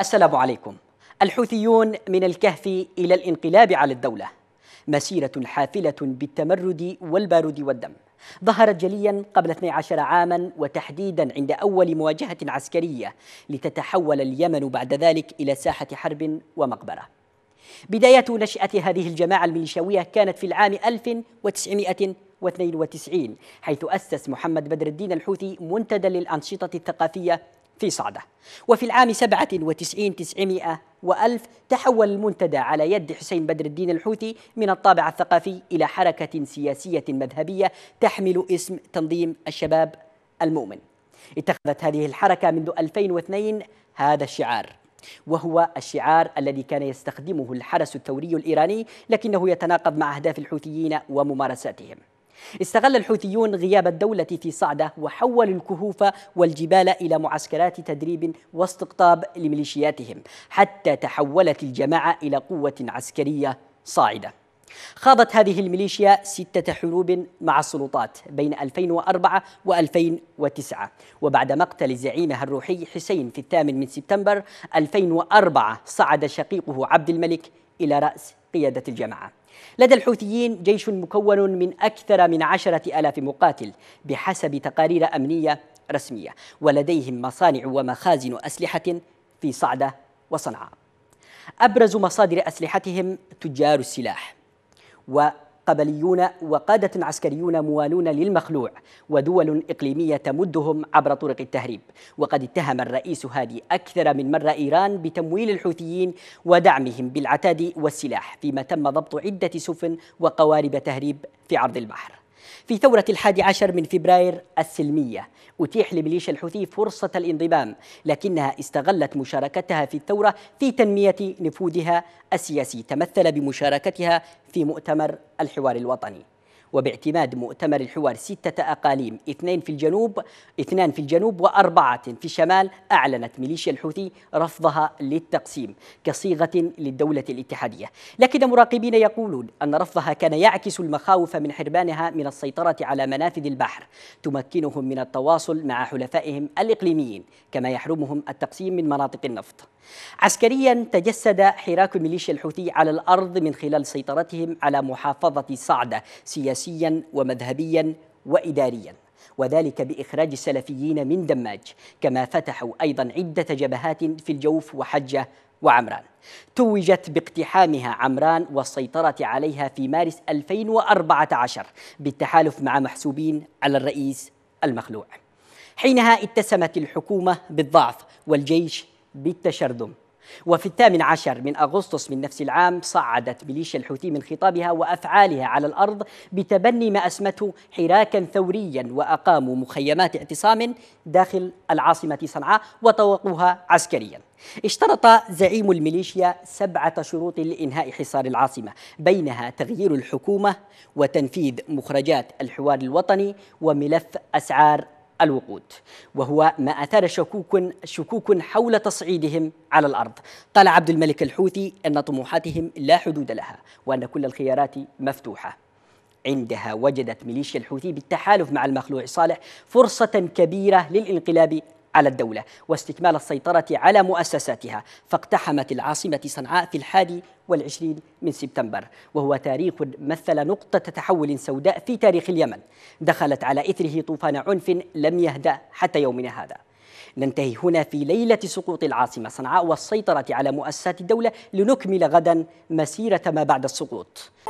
السلام عليكم الحوثيون من الكهف إلى الانقلاب على الدولة مسيرة حافلة بالتمرد والبارود والدم ظهرت جليا قبل 12 عاما وتحديدا عند أول مواجهة عسكرية لتتحول اليمن بعد ذلك إلى ساحة حرب ومقبرة بداية نشأة هذه الجماعة الميليشاوية كانت في العام 1992 حيث أسس محمد بدر الدين الحوثي منتدى للأنشطة الثقافية في صعدة وفي العام 97 900 وألف تحول المنتدى على يد حسين بدر الدين الحوثي من الطابع الثقافي إلى حركة سياسية مذهبية تحمل اسم تنظيم الشباب المؤمن اتخذت هذه الحركة منذ 2002 هذا الشعار وهو الشعار الذي كان يستخدمه الحرس الثوري الإيراني لكنه يتناقض مع أهداف الحوثيين وممارساتهم استغل الحوثيون غياب الدولة في صعدة وحولوا الكهوف والجبال إلى معسكرات تدريب واستقطاب لميليشياتهم حتى تحولت الجماعة إلى قوة عسكرية صاعدة خاضت هذه الميليشيا ستة حروب مع السلطات بين 2004 و2009 وبعد مقتل زعيمها الروحي حسين في الثامن من سبتمبر 2004 صعد شقيقه عبد الملك إلى رأس قيادة الجماعة لدى الحوثيين جيش مكون من أكثر من عشرة ألاف مقاتل بحسب تقارير أمنية رسمية ولديهم مصانع ومخازن أسلحة في صعدة وصنعاء أبرز مصادر أسلحتهم تجار السلاح و قبليون وقادة عسكريون موالون للمخلوع ودول إقليمية تمدهم عبر طرق التهريب وقد اتهم الرئيس هادي أكثر من مرة إيران بتمويل الحوثيين ودعمهم بالعتاد والسلاح فيما تم ضبط عدة سفن وقوارب تهريب في عرض البحر في ثورة الحادي عشر من فبراير السلمية أتيح لميليشيا الحوثي فرصة الانضمام لكنها استغلت مشاركتها في الثورة في تنمية نفوذها السياسي تمثل بمشاركتها في مؤتمر الحوار الوطني وباعتماد مؤتمر الحوار ستة أقاليم اثنين في الجنوب اثنان في الجنوب وأربعة في الشمال أعلنت ميليشيا الحوثي رفضها للتقسيم كصيغة للدولة الاتحادية لكن مراقبين يقولون أن رفضها كان يعكس المخاوف من حرمانها من السيطرة على منافذ البحر تمكنهم من التواصل مع حلفائهم الإقليميين كما يحرمهم التقسيم من مناطق النفط عسكريا تجسد حراك الميليشيا الحوثي على الأرض من خلال سيطرتهم على محافظة صعدة سياسيا ومذهبيا وإداريا وذلك بإخراج السلفيين من دماج كما فتحوا أيضا عدة جبهات في الجوف وحجة وعمران توجت باقتحامها عمران والسيطرة عليها في مارس 2014 بالتحالف مع محسوبين على الرئيس المخلوع حينها اتسمت الحكومة بالضعف والجيش بالتشرذم وفي الثامن عشر من أغسطس من نفس العام صعدت ميليشيا الحوثي من خطابها وأفعالها على الأرض بتبني ما أسمته حراكا ثوريا وأقاموا مخيمات اعتصام داخل العاصمة صنعاء وطوقوها عسكريا اشترط زعيم الميليشيا سبعة شروط لإنهاء حصار العاصمة بينها تغيير الحكومة وتنفيذ مخرجات الحوار الوطني وملف أسعار الوقود وهو ما أثار شكوك, شكوك حول تصعيدهم على الأرض قال عبد الملك الحوثي أن طموحاتهم لا حدود لها وأن كل الخيارات مفتوحة عندها وجدت ميليشيا الحوثي بالتحالف مع المخلوع صالح فرصة كبيرة للانقلاب على الدولة واستكمال السيطرة على مؤسساتها فاقتحمت العاصمة صنعاء في الحادي والعشرين من سبتمبر وهو تاريخ مثل نقطة تحول سوداء في تاريخ اليمن دخلت على إثره طوفان عنف لم يهدأ حتى يومنا هذا ننتهي هنا في ليلة سقوط العاصمة صنعاء والسيطرة على مؤسسات الدولة لنكمل غدا مسيرة ما بعد السقوط